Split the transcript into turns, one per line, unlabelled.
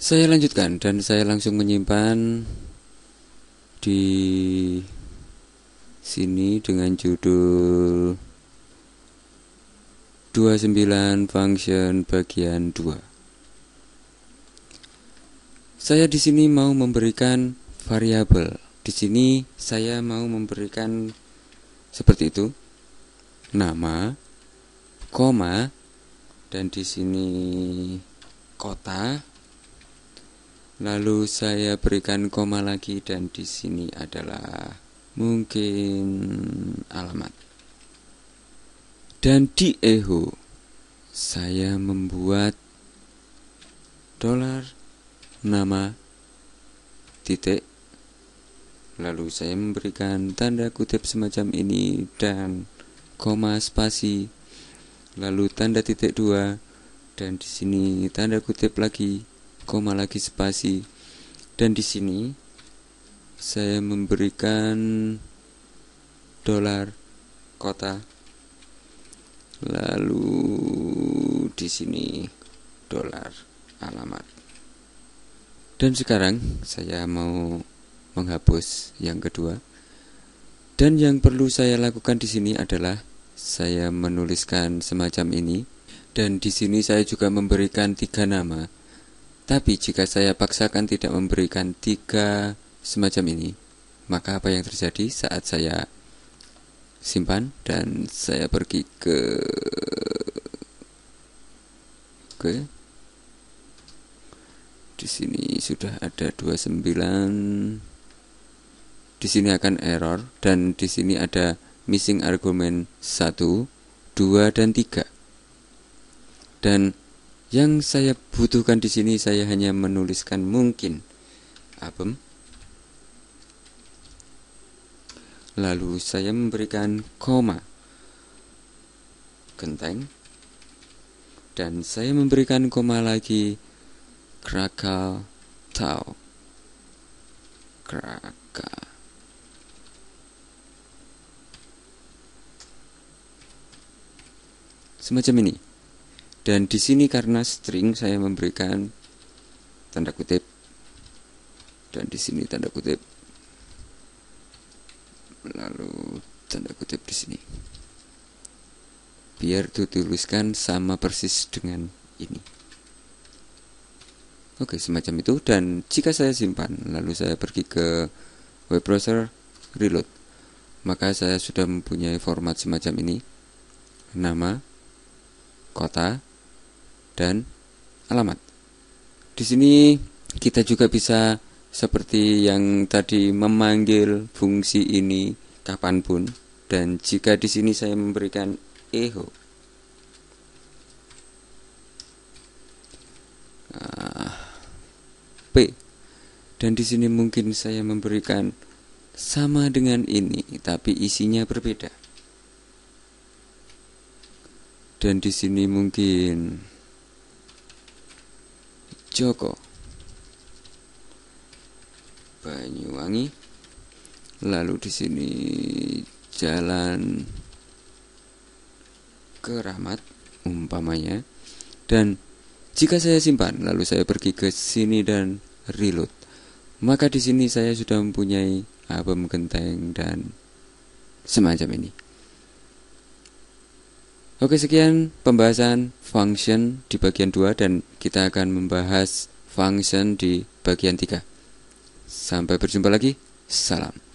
Saya lanjutkan dan saya langsung menyimpan di sini dengan judul 29 function bagian 2. Saya di sini mau memberikan variabel. Di sini saya mau memberikan seperti itu. Nama koma dan di sini kota lalu saya berikan koma lagi dan di sini adalah mungkin alamat dan di eho saya membuat dolar nama titik lalu saya memberikan tanda kutip semacam ini dan koma spasi lalu tanda titik dua dan di sini tanda kutip lagi koma lagi spasi dan di sini saya memberikan dolar kota lalu di sini dolar alamat dan sekarang saya mau menghapus yang kedua dan yang perlu saya lakukan di sini adalah saya menuliskan semacam ini dan di sini saya juga memberikan tiga nama. Tapi jika saya paksakan tidak memberikan tiga semacam ini, maka apa yang terjadi saat saya simpan dan saya pergi ke oke di sini sudah ada 29 di sini akan error dan di sini ada missing argumen 1, 2, dan 3. Dan yang saya butuhkan di sini saya hanya menuliskan mungkin abem. Lalu saya memberikan koma genteng dan saya memberikan koma lagi Krakatau. Krakatau. semacam ini. Dan di sini karena string saya memberikan tanda kutip dan di sini tanda kutip lalu tanda kutip di sini biar dituliskan sama persis dengan ini oke semacam itu dan jika saya simpan lalu saya pergi ke web browser reload maka saya sudah mempunyai format semacam ini nama kota, dan alamat. Di sini kita juga bisa seperti yang tadi memanggil fungsi ini kapanpun dan jika di sini saya memberikan echo ah, p dan di sini mungkin saya memberikan sama dengan ini tapi isinya berbeda dan di sini mungkin Joko Banyuwangi lalu di sini jalan keramat umpamanya dan jika saya simpan lalu saya pergi ke sini dan reload maka di sini saya sudah mempunyai album genteng dan semacam ini Oke sekian pembahasan function di bagian 2 dan kita akan membahas function di bagian 3. Sampai berjumpa lagi. Salam.